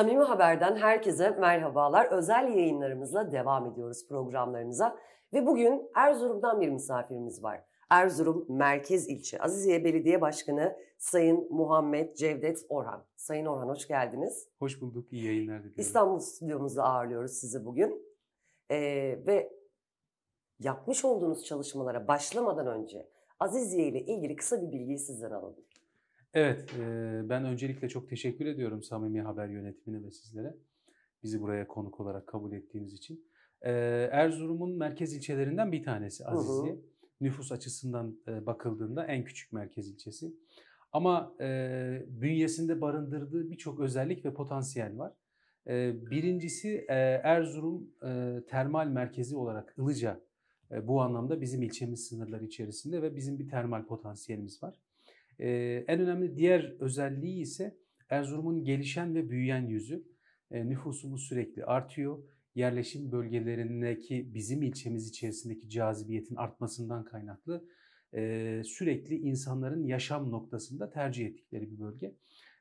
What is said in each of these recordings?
Samimi Haber'den herkese merhabalar. Özel yayınlarımızla devam ediyoruz programlarımıza. Ve bugün Erzurum'dan bir misafirimiz var. Erzurum Merkez İlçe Aziziye Belediye Başkanı Sayın Muhammed Cevdet Orhan. Sayın Orhan hoş geldiniz. Hoş bulduk, iyi yayınlar diliyorum. İstanbul stüdyomuzda ağırlıyoruz sizi bugün. Ee, ve yapmış olduğunuz çalışmalara başlamadan önce Aziziye ile ilgili kısa bir bilgiyi sizden alalım. Evet, ben öncelikle çok teşekkür ediyorum Samimi Haber yönetimine ve sizlere. Bizi buraya konuk olarak kabul ettiğiniz için. Erzurum'un merkez ilçelerinden bir tanesi Azizli. Hı hı. Nüfus açısından bakıldığında en küçük merkez ilçesi. Ama bünyesinde barındırdığı birçok özellik ve potansiyel var. Birincisi Erzurum termal merkezi olarak Ilıca bu anlamda bizim ilçemiz sınırları içerisinde ve bizim bir termal potansiyelimiz var. E, en önemli diğer özelliği ise Erzurum'un gelişen ve büyüyen yüzü. E, nüfusumuz sürekli artıyor. Yerleşim bölgelerindeki bizim ilçemiz içerisindeki cazibiyetin artmasından kaynaklı e, sürekli insanların yaşam noktasında tercih ettikleri bir bölge.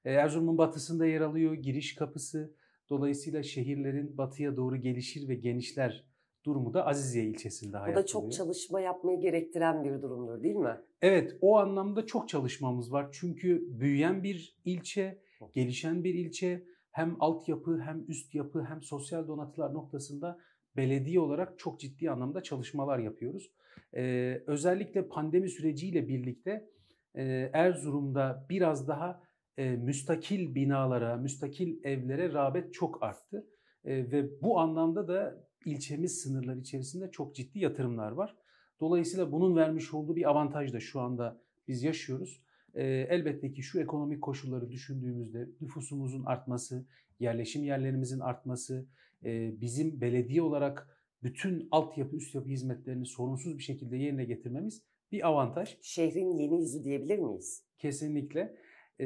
E, Erzurum'un batısında yer alıyor, giriş kapısı. Dolayısıyla şehirlerin batıya doğru gelişir ve genişler durumu da Aziziye ilçesinde hayat buluyor. Bu da çok çalışma yapmayı gerektiren bir durumdur değil mi? Evet o anlamda çok çalışmamız var. Çünkü büyüyen bir ilçe, gelişen bir ilçe hem altyapı hem üst yapı hem sosyal donatılar noktasında belediye olarak çok ciddi anlamda çalışmalar yapıyoruz. Ee, özellikle pandemi süreciyle birlikte e, Erzurum'da biraz daha e, müstakil binalara, müstakil evlere rağbet çok arttı. E, ve bu anlamda da ilçemiz sınırları içerisinde çok ciddi yatırımlar var. Dolayısıyla bunun vermiş olduğu bir avantaj da şu anda biz yaşıyoruz. Ee, elbette ki şu ekonomik koşulları düşündüğümüzde nüfusumuzun artması, yerleşim yerlerimizin artması, e, bizim belediye olarak bütün altyapı, üst yapı hizmetlerini sorunsuz bir şekilde yerine getirmemiz bir avantaj. Şehrin yeni yüzü diyebilir miyiz? Kesinlikle. Ee,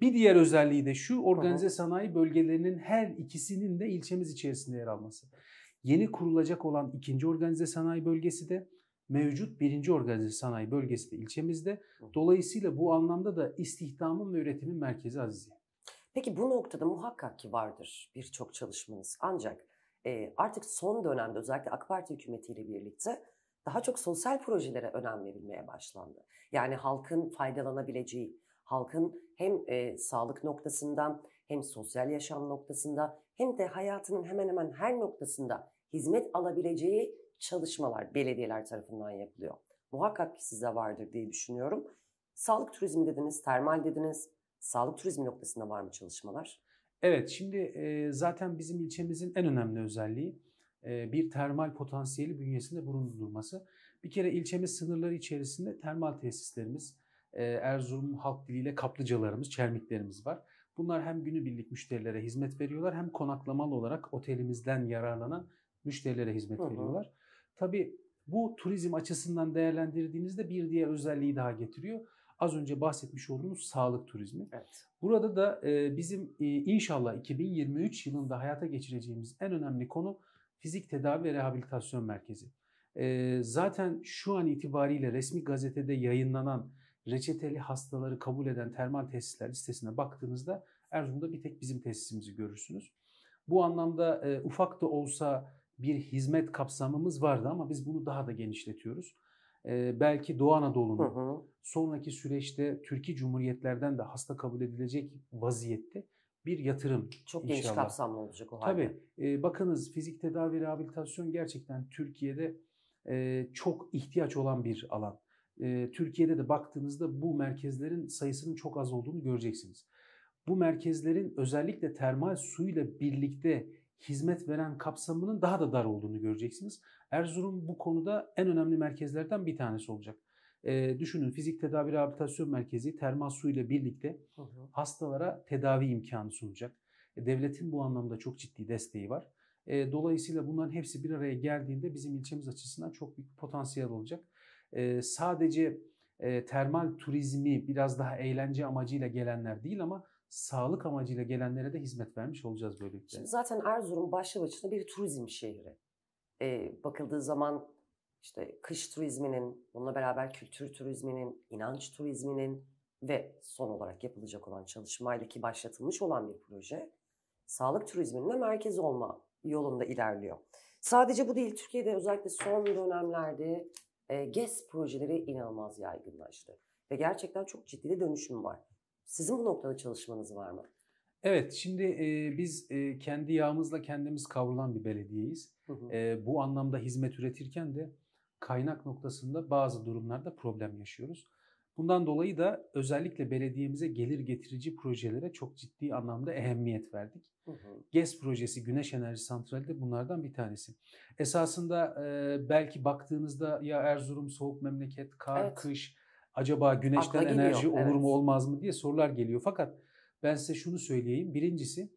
bir diğer özelliği de şu, organize sanayi bölgelerinin her ikisinin de ilçemiz içerisinde yer alması. Yeni kurulacak olan ikinci organize sanayi bölgesi de mevcut birinci organize sanayi bölgesi de ilçemizde. Dolayısıyla bu anlamda da istihdamın ve üretimin merkezi Azize. Peki bu noktada muhakkak ki vardır birçok çalışmanız. Ancak e, artık son dönemde özellikle AK Parti hükümetiyle birlikte daha çok sosyal projelere önem verilmeye başlandı. Yani halkın faydalanabileceği, halkın hem e, sağlık noktasından hem sosyal yaşam noktasında hem de hayatının hemen hemen her noktasında hizmet alabileceği çalışmalar belediyeler tarafından yapılıyor. Muhakkak ki size vardır diye düşünüyorum. Sağlık turizmi dediniz, termal dediniz. Sağlık turizmi noktasında var mı çalışmalar? Evet, şimdi e, zaten bizim ilçemizin en önemli özelliği e, bir termal potansiyeli bünyesinde bulundurması. Bir kere ilçemiz sınırları içerisinde termal tesislerimiz, e, Erzurum halk diliyle kaplıcalarımız, çermiklerimiz var. Bunlar hem günübirlik müşterilere hizmet veriyorlar hem konaklamalı olarak otelimizden yararlanan müşterilere hizmet Aha. veriyorlar. Tabii bu turizm açısından değerlendirdiğinizde bir diğer özelliği daha getiriyor. Az önce bahsetmiş olduğumuz sağlık turizmi. Evet. Burada da e, bizim e, inşallah 2023 yılında hayata geçireceğimiz en önemli konu fizik tedavi ve rehabilitasyon merkezi. E, zaten şu an itibariyle resmi gazetede yayınlanan reçeteli hastaları kabul eden termal tesisler listesine baktığınızda Erzurum'da bir tek bizim tesisimizi görürsünüz. Bu anlamda ufak da olsa bir hizmet kapsamımız vardı ama biz bunu daha da genişletiyoruz. Ee, belki Doğu Anadolu'nun sonraki süreçte Türkiye Cumhuriyetlerden de hasta kabul edilecek vaziyette bir yatırım. Çok inşallah. geniş kapsamlı olacak o halde. Tabii. E, ee, bakınız fizik tedavi rehabilitasyon gerçekten Türkiye'de e, çok ihtiyaç olan bir alan. E, Türkiye'de de baktığınızda bu merkezlerin sayısının çok az olduğunu göreceksiniz. Bu merkezlerin özellikle termal suyla birlikte hizmet veren kapsamının daha da dar olduğunu göreceksiniz. Erzurum bu konuda en önemli merkezlerden bir tanesi olacak. E, düşünün fizik tedavi rehabilitasyon merkezi termal su ile birlikte hastalara tedavi imkanı sunacak. E, devletin bu anlamda çok ciddi desteği var. E, dolayısıyla bunların hepsi bir araya geldiğinde bizim ilçemiz açısından çok büyük potansiyel olacak. E, sadece e, termal turizmi biraz daha eğlence amacıyla gelenler değil ama sağlık amacıyla gelenlere de hizmet vermiş olacağız böylelikle. Şimdi zaten Erzurum başlı başına bir turizm şehri. Ee, bakıldığı zaman işte kış turizminin, bununla beraber kültür turizminin, inanç turizminin ve son olarak yapılacak olan çalışmayla ki başlatılmış olan bir proje sağlık turizminin de merkezi olma yolunda ilerliyor. Sadece bu değil, Türkiye'de özellikle son dönemlerde e, GES projeleri inanılmaz yaygınlaştı. Ve gerçekten çok ciddi de dönüşüm var. Sizin bu noktada çalışmanız var mı? Evet, şimdi e, biz e, kendi yağımızla kendimiz kavrulan bir belediyeyiz. Hı hı. E, bu anlamda hizmet üretirken de kaynak noktasında bazı durumlarda problem yaşıyoruz. Bundan dolayı da özellikle belediyemize gelir getirici projelere çok ciddi anlamda ehemmiyet verdik. Hı hı. GES projesi Güneş Enerji Santrali de bunlardan bir tanesi. Esasında e, belki baktığınızda ya Erzurum soğuk memleket, kar, evet. kış acaba güneşten Akla enerji geliyor, olur evet. mu olmaz mı diye sorular geliyor. Fakat ben size şunu söyleyeyim. Birincisi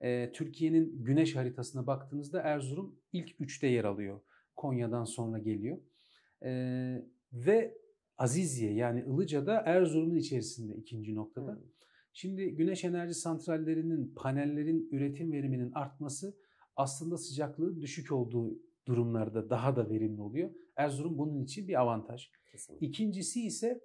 e, Türkiye'nin güneş haritasına baktığınızda Erzurum ilk üçte yer alıyor. Konya'dan sonra geliyor. E, ve Azizye yani Ilıca'da Erzurum'un içerisinde ikinci noktada. Hmm. Şimdi güneş enerji santrallerinin panellerin üretim veriminin artması aslında sıcaklığı düşük olduğu durumlarda daha da verimli oluyor. Erzurum bunun için bir avantaj. Kesinlikle. İkincisi ise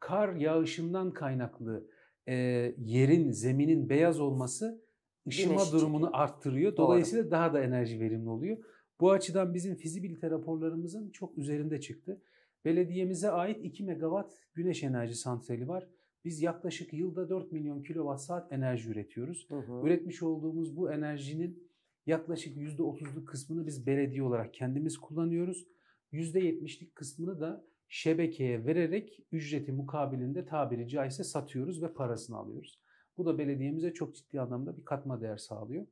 kar yağışından kaynaklı e, yerin, zeminin beyaz olması ışıma Güneş durumunu arttırıyor. Dolayısıyla Doğru. daha da enerji verimli oluyor. Bu açıdan bizim fizibilite raporlarımızın çok üzerinde çıktı. Belediyemize ait 2 megawatt güneş enerji santrali var. Biz yaklaşık yılda 4 milyon kilowatt saat enerji üretiyoruz. Hı hı. Üretmiş olduğumuz bu enerjinin Yaklaşık %30'luk kısmını biz belediye olarak kendimiz kullanıyoruz. %70'lik kısmını da şebekeye vererek ücreti mukabilinde tabiri caizse satıyoruz ve parasını alıyoruz. Bu da belediyemize çok ciddi anlamda bir katma değer sağlıyor.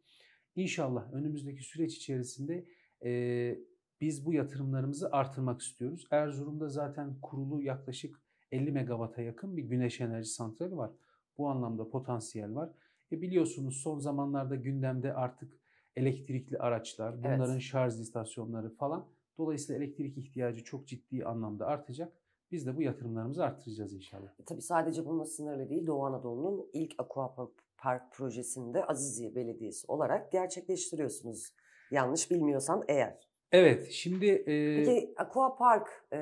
İnşallah önümüzdeki süreç içerisinde e, biz bu yatırımlarımızı artırmak istiyoruz. Erzurum'da zaten kurulu yaklaşık 50 megawata yakın bir güneş enerji santrali var. Bu anlamda potansiyel var. E biliyorsunuz son zamanlarda gündemde artık elektrikli araçlar, bunların evet. şarj istasyonları falan. Dolayısıyla elektrik ihtiyacı çok ciddi anlamda artacak. Biz de bu yatırımlarımızı artıracağız inşallah. E, tabii sadece bununla sınırlı değil. Doğu Anadolu'nun ilk aquapark park projesinde Aziziye Belediyesi olarak gerçekleştiriyorsunuz. Yanlış bilmiyorsam eğer. Evet şimdi... E... Peki aquapark e,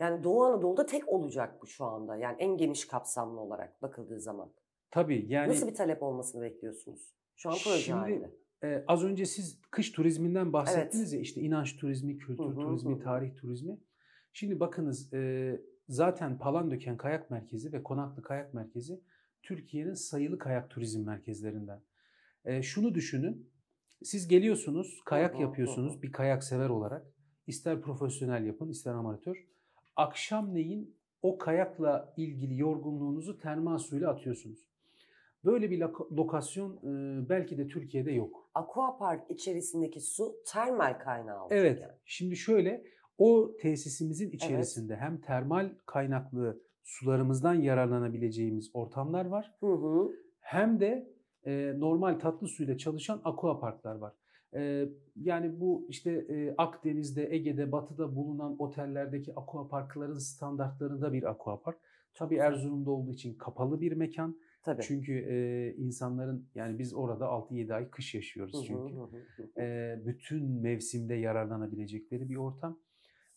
yani Doğu Anadolu'da tek olacak bu şu anda. Yani en geniş kapsamlı olarak bakıldığı zaman. Tabii yani... Nasıl bir talep olmasını bekliyorsunuz? Şu an proje Şimdi, halinde. E, az önce siz kış turizminden bahsettiniz evet. ya işte inanç turizmi, kültür hı hı, turizmi, hı. tarih turizmi. Şimdi bakınız e, zaten Palandöken Kayak Merkezi ve Konaklı Kayak Merkezi Türkiye'nin sayılı kayak turizm merkezlerinden. E, şunu düşünün, siz geliyorsunuz, kayak hı hı, yapıyorsunuz hı. bir kayak sever olarak. İster profesyonel yapın, ister amatör. Akşamleyin o kayakla ilgili yorgunluğunuzu termal suyla atıyorsunuz. Böyle bir lokasyon belki de Türkiye'de yok. Aquapark içerisindeki su termal kaynağı olacak Evet. Yani. Şimdi şöyle o tesisimizin içerisinde evet. hem termal kaynaklı sularımızdan yararlanabileceğimiz ortamlar var. Hı hı. Hem de e, normal tatlı suyla çalışan aquaparklar var. E, yani bu işte e, Akdeniz'de, Ege'de, Batı'da bulunan otellerdeki aquaparkların standartlarında bir aquapark. Tabii Erzurum'da olduğu için kapalı bir mekan. Tabii. Çünkü e, insanların yani biz orada 6-7 ay kış yaşıyoruz çünkü. e, bütün mevsimde yararlanabilecekleri bir ortam.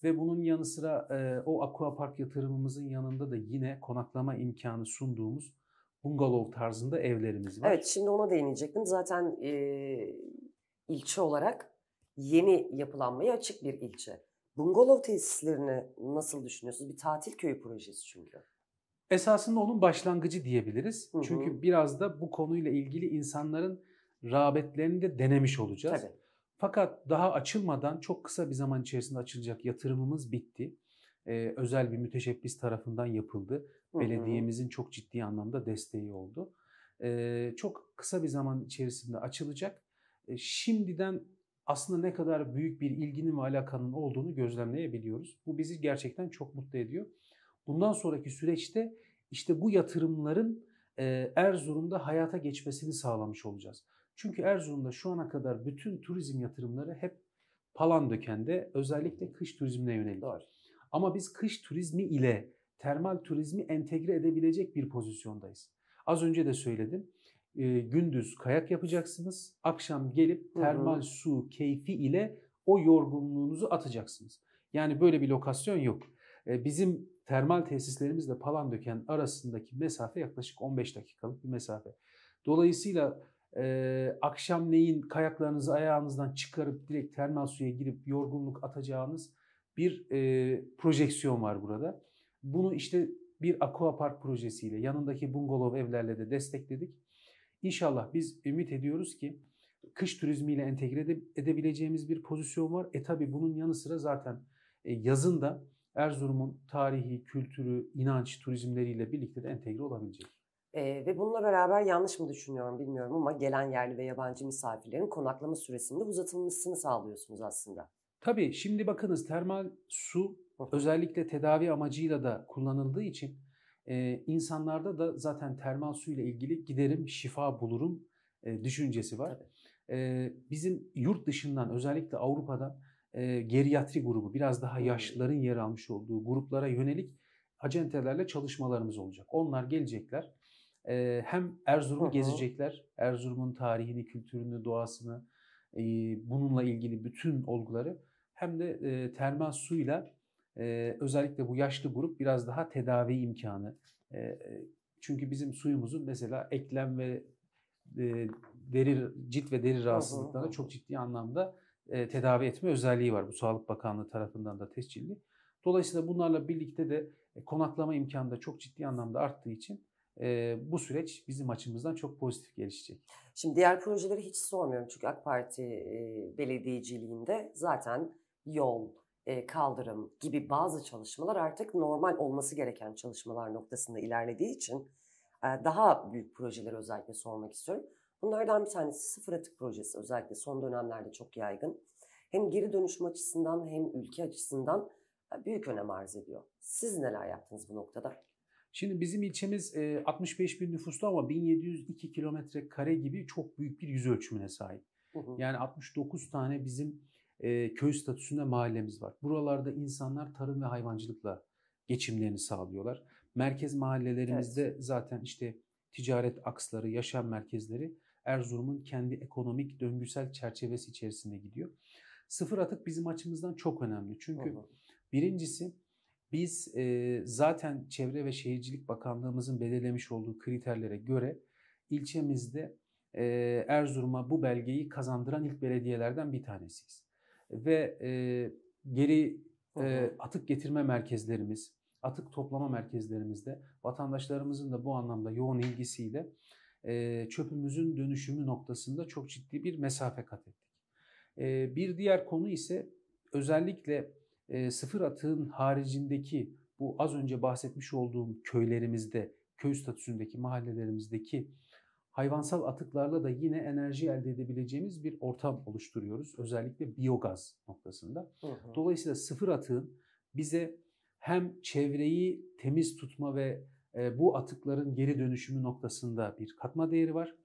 Ve bunun yanı sıra e, o aquapark yatırımımızın yanında da yine konaklama imkanı sunduğumuz bungalov tarzında evlerimiz var. Evet şimdi ona değinecektim. Zaten e, ilçe olarak yeni yapılanmaya açık bir ilçe. Bungalov tesislerini nasıl düşünüyorsunuz? Bir tatil köyü projesi çünkü esasında onun başlangıcı diyebiliriz. Hı hı. Çünkü biraz da bu konuyla ilgili insanların rağbetlerini de denemiş olacağız. Tabii. Fakat daha açılmadan çok kısa bir zaman içerisinde açılacak yatırımımız bitti. Ee, özel bir müteşebbis tarafından yapıldı. Belediyemizin çok ciddi anlamda desteği oldu. Ee, çok kısa bir zaman içerisinde açılacak. Ee, şimdiden aslında ne kadar büyük bir ilginin ve alakanın olduğunu gözlemleyebiliyoruz. Bu bizi gerçekten çok mutlu ediyor. Bundan sonraki süreçte işte bu yatırımların e, Erzurum'da hayata geçmesini sağlamış olacağız. Çünkü Erzurum'da şu ana kadar bütün turizm yatırımları hep Palandöken'de özellikle kış turizmine yönelik. Doğru. Ama biz kış turizmi ile termal turizmi entegre edebilecek bir pozisyondayız. Az önce de söyledim. E, gündüz kayak yapacaksınız. Akşam gelip termal hı hı. su keyfi ile o yorgunluğunuzu atacaksınız. Yani böyle bir lokasyon yok. E, bizim termal tesislerimizle Palandöken arasındaki mesafe yaklaşık 15 dakikalık bir mesafe. Dolayısıyla e, akşamleyin kayaklarınızı ayağınızdan çıkarıp direkt termal suya girip yorgunluk atacağınız bir e, projeksiyon var burada. Bunu işte bir aquapark projesiyle yanındaki bungalov evlerle de destekledik. İnşallah biz ümit ediyoruz ki kış turizmiyle entegre edebileceğimiz bir pozisyon var. E tabi bunun yanı sıra zaten e, yazın da Erzurum'un tarihi, kültürü, inanç, turizmleriyle birlikte de entegre olabilecek. ee, ve bununla beraber yanlış mı düşünüyorum bilmiyorum ama gelen yerli ve yabancı misafirlerin konaklama süresinde uzatılmasını sağlıyorsunuz aslında. Tabii şimdi bakınız termal su özellikle tedavi amacıyla da kullanıldığı için e, insanlarda da zaten termal su ile ilgili giderim şifa bulurum e, düşüncesi var. E, bizim yurt dışından özellikle Avrupa'dan e, geriyatri grubu, biraz daha yaşlıların yer almış olduğu gruplara yönelik acentelerle çalışmalarımız olacak. Onlar gelecekler. E, hem Erzurum'u gezecekler. Erzurum'un tarihini, kültürünü, doğasını, e, bununla ilgili bütün olguları hem de e, termal suyla e, özellikle bu yaşlı grup biraz daha tedavi imkanı. E, çünkü bizim suyumuzun mesela eklem ve e, deri cilt ve deri rahatsızlıklarına çok ciddi anlamda e, tedavi etme özelliği var. Bu Sağlık Bakanlığı tarafından da tescilli. Dolayısıyla bunlarla birlikte de e, konaklama imkanı da çok ciddi anlamda arttığı için e, bu süreç bizim açımızdan çok pozitif gelişecek. Şimdi diğer projeleri hiç sormuyorum çünkü AK Parti e, belediyeciliğinde zaten yol, e, kaldırım gibi bazı çalışmalar artık normal olması gereken çalışmalar noktasında ilerlediği için e, daha büyük projeleri özellikle sormak istiyorum. Bunlardan bir tanesi sıfır atık projesi özellikle son dönemlerde çok yaygın. Hem geri dönüşüm açısından hem ülke açısından e, büyük önem arz ediyor. Siz neler yaptınız bu noktada? Şimdi bizim ilçemiz 65 e, bin nüfuslu ama 1702 kilometre kare gibi çok büyük bir yüz ölçümüne sahip. Hı hı. Yani 69 tane bizim e, köy statüsünde mahallemiz var. Buralarda insanlar tarım ve hayvancılıkla geçimlerini sağlıyorlar. Merkez mahallelerimizde evet. zaten işte ticaret aksları, yaşam merkezleri Erzurum'un kendi ekonomik döngüsel çerçevesi içerisinde gidiyor. Sıfır atık bizim açımızdan çok önemli. Çünkü birincisi biz e, zaten Çevre ve Şehircilik Bakanlığımızın belirlemiş olduğu kriterlere göre ilçemizde e, Erzurum'a bu belgeyi kazandıran ilk belediyelerden bir tanesiyiz. Ve e, geri atık getirme merkezlerimiz, atık toplama merkezlerimizde vatandaşlarımızın da bu anlamda yoğun ilgisiyle e, çöpümüzün dönüşümü noktasında çok ciddi bir mesafe kat ettik. E, bir diğer konu ise özellikle e, sıfır atığın haricindeki bu az önce bahsetmiş olduğum köylerimizde, köy statüsündeki mahallelerimizdeki hayvansal atıklarla da yine enerji elde edebileceğimiz bir ortam oluşturuyoruz. Özellikle biyogaz noktasında. Hı hı. Dolayısıyla sıfır atığın bize hem çevreyi temiz tutma ve ee, bu atıkların geri dönüşümü noktasında bir katma değeri var.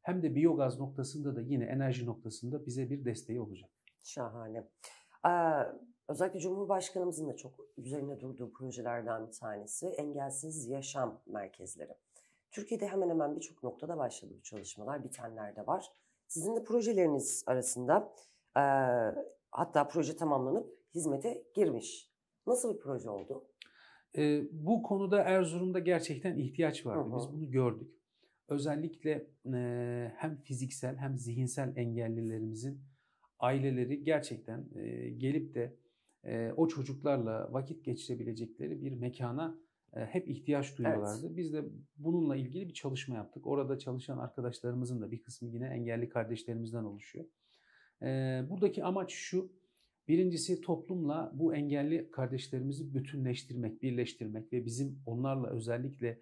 Hem de biyogaz noktasında da yine enerji noktasında bize bir desteği olacak. Şahane. Ee, özellikle Cumhurbaşkanımızın da çok üzerine durduğu projelerden bir tanesi engelsiz yaşam merkezleri. Türkiye'de hemen hemen birçok noktada başladı bu çalışmalar, bitenler de var. Sizin de projeleriniz arasında e, hatta proje tamamlanıp hizmete girmiş. Nasıl bir proje oldu? E, bu konuda Erzurum'da gerçekten ihtiyaç vardı. Aha. Biz bunu gördük. Özellikle e, hem fiziksel hem zihinsel engellilerimizin aileleri gerçekten e, gelip de e, o çocuklarla vakit geçirebilecekleri bir mekana e, hep ihtiyaç duyuyorlardı. Evet. Biz de bununla ilgili bir çalışma yaptık. Orada çalışan arkadaşlarımızın da bir kısmı yine engelli kardeşlerimizden oluşuyor. E, buradaki amaç şu, Birincisi toplumla bu engelli kardeşlerimizi bütünleştirmek, birleştirmek ve bizim onlarla özellikle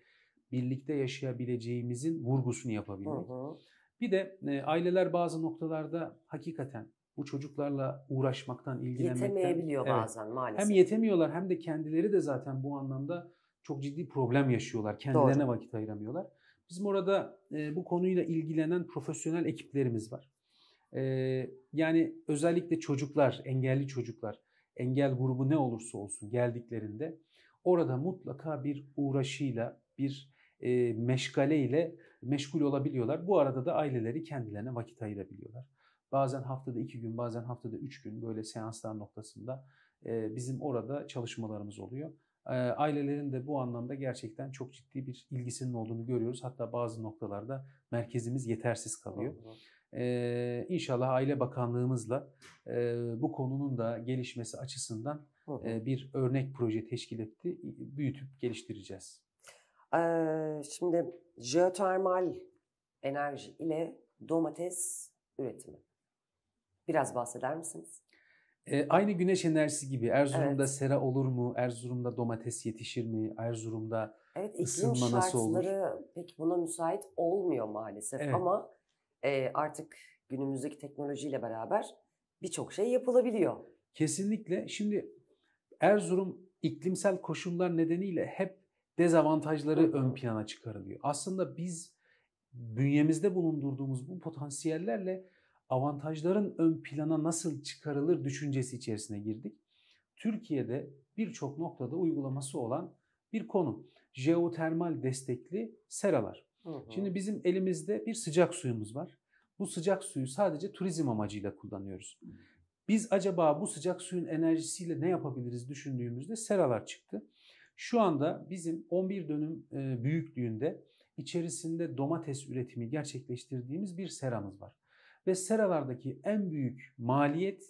birlikte yaşayabileceğimizin vurgusunu yapabilmek. Hı hı. Bir de e, aileler bazı noktalarda hakikaten bu çocuklarla uğraşmaktan, ilgilenmekten... Yetemeyebiliyor evet, bazen maalesef. Hem yetemiyorlar hem de kendileri de zaten bu anlamda çok ciddi problem yaşıyorlar. Kendilerine Doğru. vakit ayıramıyorlar. Bizim orada e, bu konuyla ilgilenen profesyonel ekiplerimiz var. E, yani özellikle çocuklar, engelli çocuklar, engel grubu ne olursa olsun geldiklerinde orada mutlaka bir uğraşıyla, bir e, meşgaleyle meşgul olabiliyorlar. Bu arada da aileleri kendilerine vakit ayırabiliyorlar. Bazen haftada iki gün, bazen haftada üç gün böyle seanslar noktasında e, bizim orada çalışmalarımız oluyor. E, ailelerin de bu anlamda gerçekten çok ciddi bir ilgisinin olduğunu görüyoruz. Hatta bazı noktalarda merkezimiz yetersiz kalıyor. Doğru, ee, inşallah Aile Bakanlığımızla bu konunun da gelişmesi açısından bir örnek proje teşkil etti. Büyütüp geliştireceğiz. şimdi jeotermal enerji ile domates üretimi. Biraz bahseder misiniz? aynı güneş enerjisi gibi Erzurum'da evet. sera olur mu? Erzurum'da domates yetişir mi? Erzurum'da evet, ısınma nasıl olur? Evet iklim şartları pek buna müsait olmuyor maalesef evet. ama e, artık günümüzdeki teknolojiyle beraber birçok şey yapılabiliyor. Kesinlikle. Şimdi Erzurum iklimsel koşullar nedeniyle hep dezavantajları ön plana çıkarılıyor. Aslında biz bünyemizde bulundurduğumuz bu potansiyellerle avantajların ön plana nasıl çıkarılır düşüncesi içerisine girdik. Türkiye'de birçok noktada uygulaması olan bir konu. Jeotermal destekli seralar. Hı hı. Şimdi bizim elimizde bir sıcak suyumuz var. Bu sıcak suyu sadece turizm amacıyla kullanıyoruz. Biz acaba bu sıcak suyun enerjisiyle ne yapabiliriz düşündüğümüzde seralar çıktı. Şu anda bizim 11 dönüm e, büyüklüğünde içerisinde domates üretimi gerçekleştirdiğimiz bir seramız var. Ve seralardaki en büyük maliyet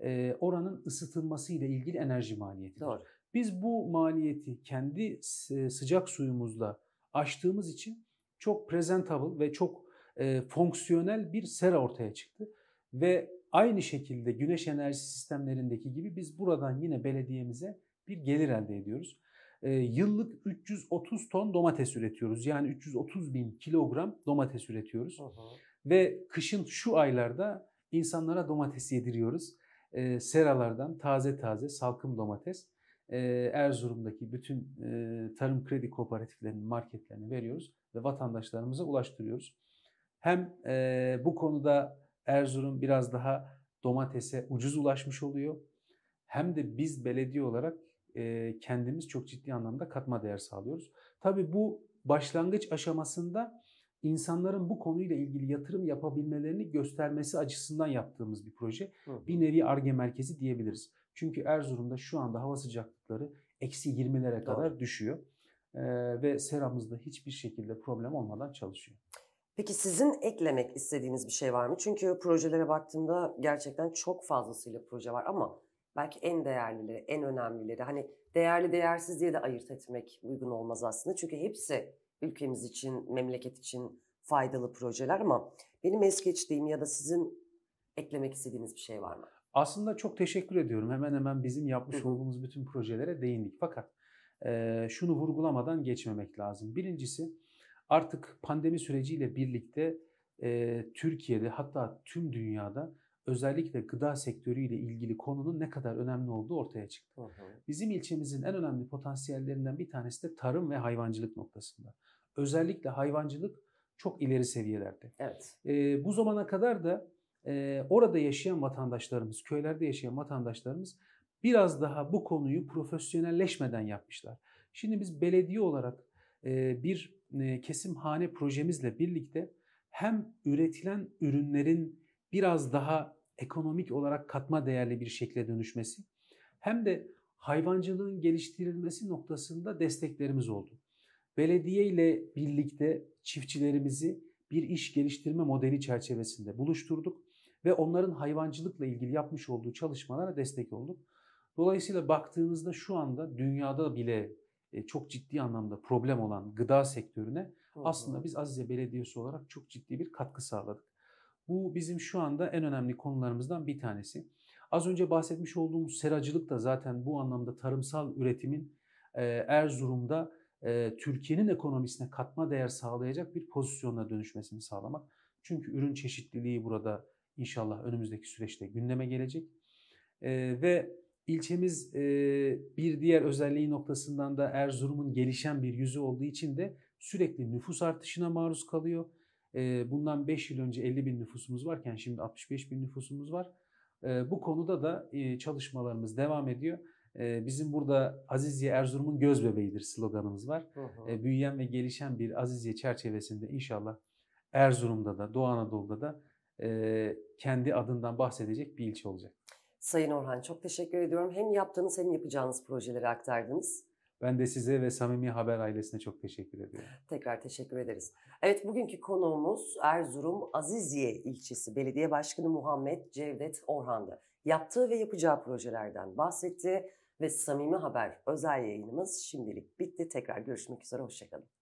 e, oranın ısıtılması ile ilgili enerji maliyeti. Doğru. Biz bu maliyeti kendi e, sıcak suyumuzla açtığımız için çok presentable ve çok e, fonksiyonel bir sera ortaya çıktı. Ve aynı şekilde güneş enerji sistemlerindeki gibi biz buradan yine belediyemize bir gelir elde ediyoruz. E, yıllık 330 ton domates üretiyoruz. Yani 330 bin kilogram domates üretiyoruz. Hı hı. Ve kışın şu aylarda insanlara domates yediriyoruz. E, seralardan taze taze salkım domates. E, Erzurum'daki bütün e, tarım kredi kooperatiflerinin marketlerine veriyoruz ve vatandaşlarımıza ulaştırıyoruz. Hem e, bu konuda Erzurum biraz daha domatese ucuz ulaşmış oluyor. Hem de biz belediye olarak e, kendimiz çok ciddi anlamda katma değer sağlıyoruz. Tabii bu başlangıç aşamasında insanların bu konuyla ilgili yatırım yapabilmelerini göstermesi açısından yaptığımız bir proje. Hı. Bir nevi ARGE merkezi diyebiliriz. Çünkü Erzurum'da şu anda hava sıcaklıkları eksi 20'lere kadar düşüyor ve seramızda hiçbir şekilde problem olmadan çalışıyor. Peki sizin eklemek istediğiniz bir şey var mı? Çünkü projelere baktığımda gerçekten çok fazlasıyla proje var ama belki en değerlileri, en önemlileri hani değerli değersiz diye de ayırt etmek uygun olmaz aslında. Çünkü hepsi ülkemiz için, memleket için faydalı projeler ama benim es geçtiğim ya da sizin eklemek istediğiniz bir şey var mı? Aslında çok teşekkür ediyorum. Hemen hemen bizim yapmış olduğumuz bütün projelere değindik. Fakat şunu vurgulamadan geçmemek lazım. Birincisi artık pandemi süreciyle birlikte Türkiye'de hatta tüm dünyada özellikle gıda sektörüyle ilgili konunun ne kadar önemli olduğu ortaya çıktı. Hı hı. Bizim ilçemizin en önemli potansiyellerinden bir tanesi de tarım ve hayvancılık noktasında. Özellikle hayvancılık çok ileri seviyelerde. Evet. E, bu zamana kadar da e, orada yaşayan vatandaşlarımız, köylerde yaşayan vatandaşlarımız biraz daha bu konuyu profesyonelleşmeden yapmışlar. Şimdi biz belediye olarak e, bir e, kesimhane projemizle birlikte hem üretilen ürünlerin biraz daha ekonomik olarak katma değerli bir şekle dönüşmesi hem de hayvancılığın geliştirilmesi noktasında desteklerimiz oldu. Belediye ile birlikte çiftçilerimizi bir iş geliştirme modeli çerçevesinde buluşturduk ve onların hayvancılıkla ilgili yapmış olduğu çalışmalara destek olduk. Dolayısıyla baktığınızda şu anda dünyada bile e, çok ciddi anlamda problem olan gıda sektörüne aslında biz Azize Belediyesi olarak çok ciddi bir katkı sağladık. Bu bizim şu anda en önemli konularımızdan bir tanesi. Az önce bahsetmiş olduğumuz seracılık da zaten bu anlamda tarımsal üretimin e, Erzurum'da e, Türkiye'nin ekonomisine katma değer sağlayacak bir pozisyona dönüşmesini sağlamak. Çünkü ürün çeşitliliği burada inşallah önümüzdeki süreçte gündeme gelecek. Ve İlçemiz e, bir diğer özelliği noktasından da Erzurum'un gelişen bir yüzü olduğu için de sürekli nüfus artışına maruz kalıyor. E, bundan 5 yıl önce 50 bin nüfusumuz varken şimdi 65 bin nüfusumuz var. E, bu konuda da e, çalışmalarımız devam ediyor. E, bizim burada Azizye Erzurum'un göz bebeğidir sloganımız var. Hı E, büyüyen ve gelişen bir Azizye çerçevesinde inşallah Erzurum'da da Doğu Anadolu'da da e, kendi adından bahsedecek bir ilçe olacak. Sayın Orhan çok teşekkür ediyorum. Hem yaptığınız hem yapacağınız projeleri aktardınız. Ben de size ve Samimi Haber ailesine çok teşekkür ediyorum. Tekrar teşekkür ederiz. Evet bugünkü konuğumuz Erzurum Aziziye ilçesi belediye başkanı Muhammed Cevdet Orhan'dı. Yaptığı ve yapacağı projelerden bahsetti ve Samimi Haber özel yayınımız şimdilik bitti. Tekrar görüşmek üzere, hoşçakalın.